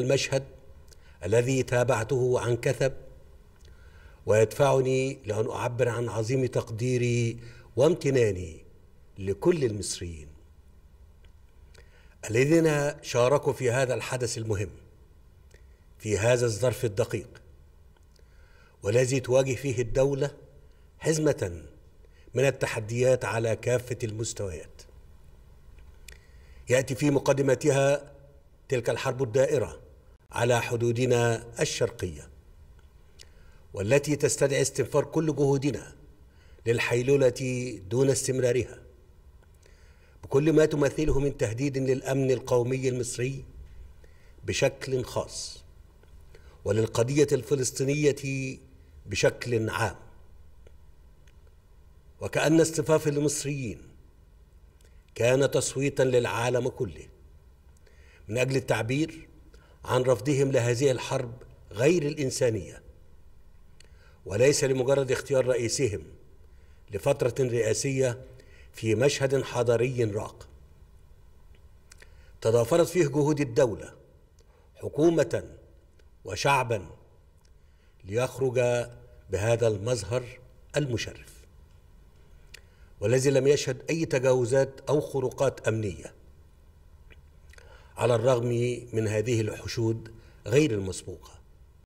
المشهد الذي تابعته عن كثب ويدفعني لأن أعبر عن عظيم تقديري وامتناني لكل المصريين الذين شاركوا في هذا الحدث المهم في هذا الظرف الدقيق والذي تواجه فيه الدولة حزمة من التحديات على كافة المستويات يأتي في مقدمتها تلك الحرب الدائرة على حدودنا الشرقية والتي تستدعي استنفار كل جهودنا للحيلولة دون استمرارها بكل ما تمثله من تهديد للأمن القومي المصري بشكل خاص وللقضية الفلسطينية بشكل عام وكأن اصطفاف المصريين كان تصويتا للعالم كله من أجل التعبير عن رفضهم لهذه الحرب غير الإنسانية وليس لمجرد اختيار رئيسهم لفترة رئاسية في مشهد حضاري راق تضافرت فيه جهود الدولة حكومة وشعبا ليخرج بهذا المظهر المشرف والذي لم يشهد أي تجاوزات أو خروقات أمنية على الرغم من هذه الحشود غير المسبوقه